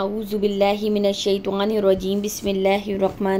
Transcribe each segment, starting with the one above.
आऊज़बिल्लिमिनशैतवानरजीम बसमीम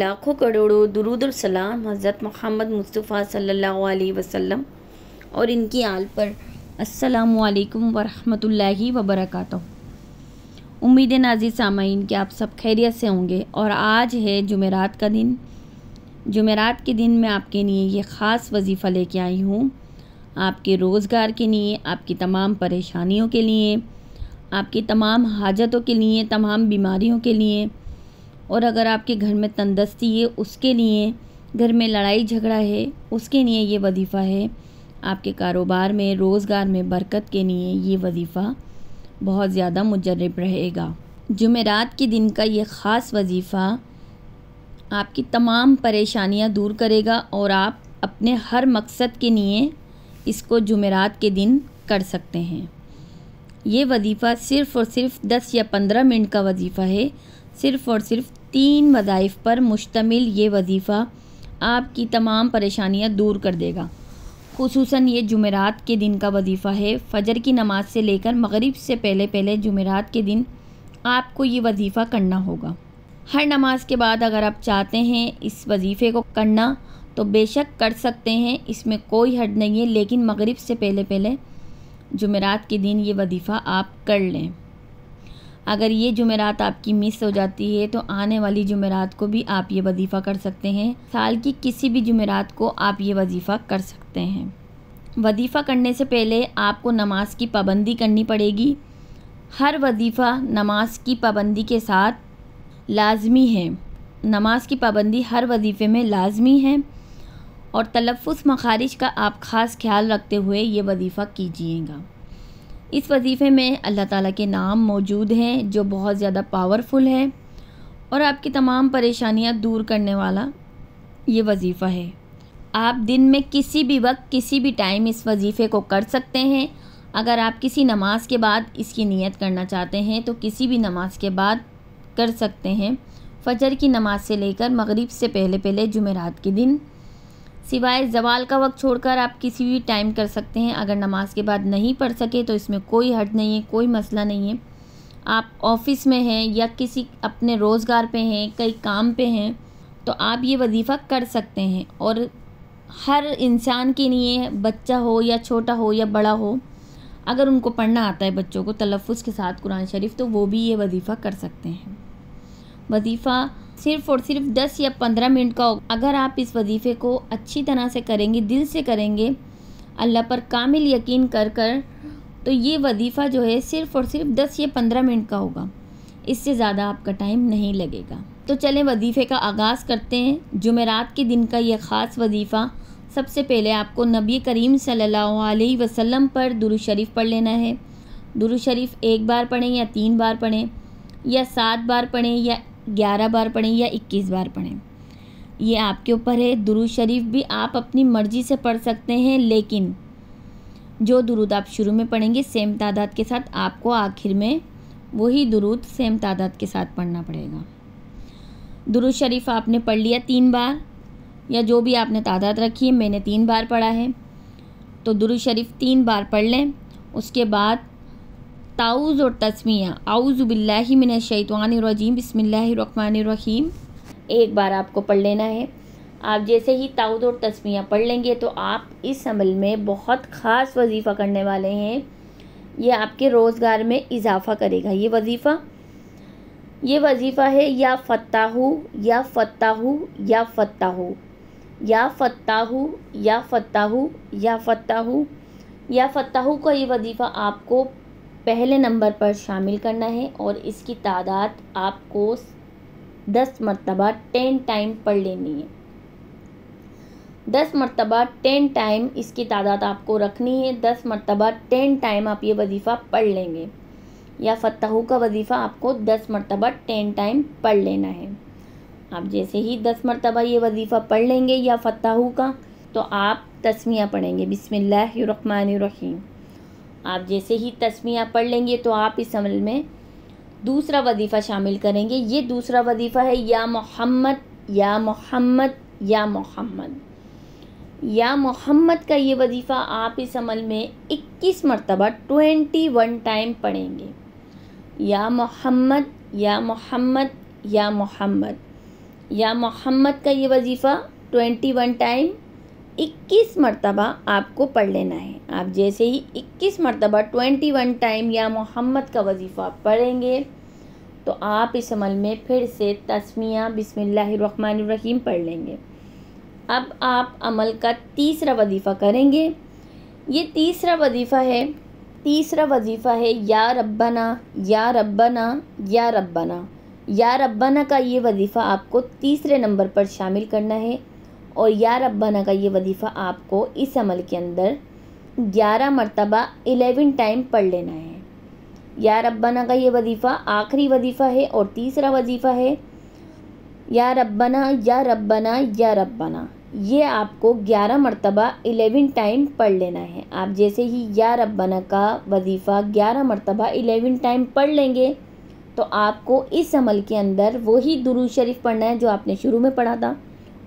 लाखों करोड़ों दरुद सलाम हज़रत महमद मुस्तफ़ा सल्लल्लाहु अलैहि वसल्लम और इनकी आल पर अस्सलाम वालेकुम वबरक उम्मीद नाजी सामीन कि आप सब खैरियत से होंगे और आज है जुमेरात का दिन जुमेरात के दिन मैं आपके लिए ये ख़ास वजीफ़ा लेके आई हूँ आपके रोज़गार के लिए आपकी तमाम परेशानियों के लिए आपकी तमाम हाजतों के लिए तमाम बीमारियों के लिए और अगर आपके घर में तंदस्ती है उसके लिए घर में लड़ाई झगड़ा है उसके लिए ये वजीफ़ा है आपके कारोबार में रोज़गार में बरकत के लिए ये वजीफ़ा बहुत ज़्यादा मुजरब रहेगा जुमेरात के दिन का ये ख़ास वजीफ़ा आपकी तमाम परेशानियां दूर करेगा और आप अपने हर मकसद के लिए इसको जुमेरात के दिन कर सकते हैं ये वजीफ़ा सिर्फ़ और सिर्फ दस या पंद्रह मिनट का वजीफ़ा है सिर्फ़ और सिर्फ तीन वज़ाइफ पर मुश्तमिल ये वजीफ़ा आपकी तमाम परेशानियाँ दूर कर देगा खसूस ये जुमेरात के दिन का वजीफ़ा है फ़जर की नमाज से लेकर मग़रब से पहले पहले जुमेरात के दिन आपको ये वजीफ़ा करना होगा हर नमाज के बाद अगर आप चाहते हैं इस वजीफ़े को करना तो बेशक कर सकते हैं इसमें कोई हड नहीं है लेकिन मग़रब से पहले पहले जुमेरात के दिन ये वजीफ़ा आप कर लें अगर ये जुमेरात आपकी मिस हो जाती है तो आने वाली जुमेरात को भी आप ये वजीफ़ा कर सकते हैं साल की किसी भी जुमेरात को आप ये वजीफ़ा कर सकते हैं वजीफ़ा करने से पहले आपको नमाज की पाबंदी करनी पड़ेगी हर वजीफ़ा नमाज की पाबंदी के साथ लाजमी है नमाज की पाबंदी हर वजीफ़े में लाजमी है और तलफ़ मखारिज का आप ख़ास ख्याल रखते हुए ये वजीफ़ा कीजिएगा इस वजीफ़े में अल्लाह ताला के नाम मौजूद हैं जो बहुत ज़्यादा पावरफुल है और आपकी तमाम परेशानियां दूर करने वाला ये वजीफ़ा है आप दिन में किसी भी वक्त किसी भी टाइम इस वजीफ़े को कर सकते हैं अगर आप किसी नमाज के बाद इसकी नियत करना चाहते हैं तो किसी भी नमाज के बाद कर सकते हैं फजर की नमाज से लेकर मगरिब से पहले पहले जुमेरात के दिन सिवाय जवाल का वक्त छोड़कर आप किसी भी टाइम कर सकते हैं अगर नमाज के बाद नहीं पढ़ सके तो इसमें कोई हट नहीं है कोई मसला नहीं है आप ऑफिस में हैं या किसी अपने रोज़गार पे हैं कई काम पे हैं तो आप ये वजीफ़ा कर सकते हैं और हर इंसान के लिए बच्चा हो या छोटा हो या बड़ा हो अगर उनको पढ़ना आता है बच्चों को तलफ़ के साथ कुरान शरीफ तो वो भी ये वजीफ़ा कर सकते हैं वजीफ़ा सिर्फ और सिर्फ दस या पंद्रह मिनट का होगा अगर आप इस वजीफ़े को अच्छी तरह से करेंगे दिल से करेंगे अल्लाह पर कामिल यकीन कर कर तो ये वजीफ़ा जो है सिर्फ और सिर्फ दस या पंद्रह मिनट का होगा इससे ज़्यादा आपका टाइम नहीं लगेगा तो चलें वजीफ़े का आगाज़ करते हैं जुमेरात के दिन का यह ख़ास वजीफ़ा सबसे पहले आपको नबी करीम सल्लल्लाहु अलैहि वसल्लम पर दुरुद शरीफ पढ़ लेना है दुरुद शरीफ एक बार पढ़ें या तीन बार पढ़ें या सात बार पढ़ें या ग्यारह बार पढ़ें या इक्कीस बार पढ़ें ये आपके ऊपर है दुरु शरीफ भी आप अपनी मर्ज़ी से पढ़ सकते हैं लेकिन जो दुरुद आप शुरू में पढ़ेंगे सेम तादाद के साथ आपको आखिर में वही दुरुद सेम तादाद के साथ पढ़ना पड़ेगा दुरु शरीफ आपने पढ़ लिया तीन बार या जो भी आपने तादाद रखी है मैंने तीन बार पढ़ा है तो दुरु शरीफ तीन बार पढ़ लें उसके बाद ताउज़ और तस्मिया आउज़बिल्लिमिनशैतवानरजीम रहीम एक बार आपको पढ़ लेना है आप जैसे ही ताउद और तस्मिया पढ़ लेंगे तो आप इस अमल में बहुत ख़ास वजीफ़ा करने वाले हैं ये आपके रोज़गार में इजाफ़ा करेगा ये वजीफ़ा ये वजीफ़ा है या फताहू या फताहू या फताहू या फताहू या फताहू या फताहू या फताहू का ये वजीफ़ा आपको पहले नंबर पर शामिल करना है और इसकी तादाद आपको दस मरतबा टेन टाइम पढ़ लेनी है दस मरतबा टेन टाइम इसकी तादाद आपको रखनी है दस मरतबा टेन टाइम आप ये वजीफ़ा पढ़ लेंगे या फतहू का वजीफ़ा आपको दस मरतबा टेन टाइम पढ़ लेना है आप जैसे ही दस मरतबा ये वजीफ़ा पढ़ लेंगे या फतहू का तो आप तस्मिया पढ़ेंगे रहीम आप जैसे ही तस्मिया पढ़ लेंगे तो आप इस अमल में दूसरा वजीफ़ा शामिल करेंगे ये दूसरा वजीफ़ा है या मोहम्मद या मोहम्मद या मोहम्मद या मोहम्मद का ये वजीफ़ा आप इस अमल में 21 मरतबा 21 टाइम पढ़ेंगे या मोहम्मद या मोहम्मद या मोहम्मद या मोहम्मद का ये वजीफ़ा 21 टाइम 21 मरतबा आपको पढ़ लेना है आप जैसे ही 21 मरतबा 21 टाइम या मोहम्मद का वजीफ़ा पढ़ेंगे तो आप इस अमल में फिर से तस्मिया बिसमीम पढ़ लेंगे अब आप अमल का तीसरा वजीफ़ा करेंगे ये तीसरा वजीफ़ा है तीसरा वजीफ़ा है या रबना या रबना या रबना या रबना का ये वजीफ़ा आपको तीसरे नंबर पर शामिल करना है और या रबाना का ये वजीफ़ा आपको इस अमल के अंदर ग्यारह मरतबा एलेवन टाइम पढ़ लेना है या रबाना का ये वजीफ़ा आखिरी वजीफ़ा है और तीसरा वजीफ़ा है या रबाना या रबाना या रबाना ये आपको ग्यारह मरतबा एलेवन टाइम पढ़ लेना है आप जैसे ही या रबाना का वजीफ़ा ग्यारह मरतबा एलेवन टाइम पढ़ लेंगे तो आपको इस अमल के अंदर वही दुरू शरीफ पढ़ना है जो आपने शुरू में पढ़ा था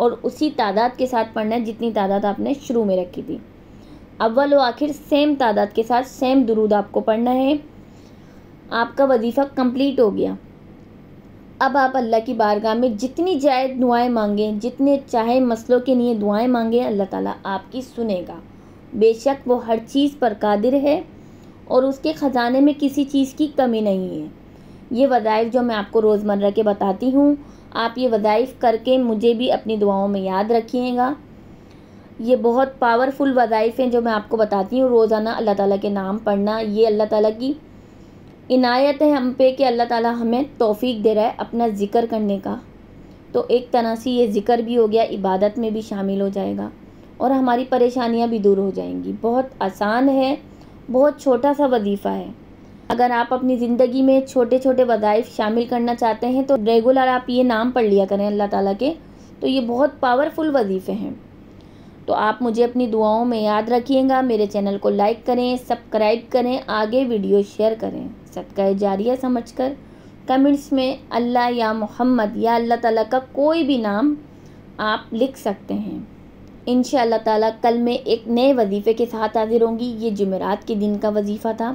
और उसी तादाद के साथ पढ़ना है जितनी तादाद आपने शुरू में रखी थी अव्वल व आखिर सेम तादाद के साथ सेम दरूद आपको पढ़ना है आपका वजीफ़ा कंप्लीट हो गया अब आप अल्लाह की बारगाह में जितनी जाए दुआएं मांगें जितने चाहे मसलों के लिए दुआएं मांगें अल्लाह ताला आपकी सुनेगा बेशक वो हर चीज़ पर कादिर है और उसके ख़जाने में किसी चीज़ की कमी नहीं है ये वज़ाइफ़ जो मैं आपको रोज़मर्रा के बताती हूँ आप ये वज़ाइफ़ करके मुझे भी अपनी दुआओं में याद रखिएगा ये बहुत पावरफुल वज़ाइफ़ हैं जो मैं आपको बताती हूँ रोज़ाना अल्लाह ताला के नाम पढ़ना ये अल्लाह ताला की इनायत है हम पे कि अल्लाह ताला हमें तौफीक दे रहा है अपना ज़िक्र करने का तो एक तरह से ये ज़िक्र भी हो गया इबादत में भी शामिल हो जाएगा और हमारी परेशानियाँ भी दूर हो जाएंगी बहुत आसान है बहुत छोटा सा वजीफ़ा है अगर आप अपनी ज़िंदगी में छोटे छोटे वज़ाइफ शामिल करना चाहते हैं तो रेगुलर आप ये नाम पढ़ लिया करें अल्लाह ताला के तो ये बहुत पावरफुल वजीफ़े हैं तो आप मुझे अपनी दुआओं में याद रखिएगा मेरे चैनल को लाइक करें सब्सक्राइब करें आगे वीडियो शेयर करें सदका जारिया समझ कर कमेंट्स में अल्लाह या मोहम्मद या अल्लाह ताला का कोई भी नाम आप लिख सकते हैं इन ताला कल मैं एक नए वजीफ़े के साथ हाजिर होंगी ये जुमेरात के दिन का वजीफ़ा था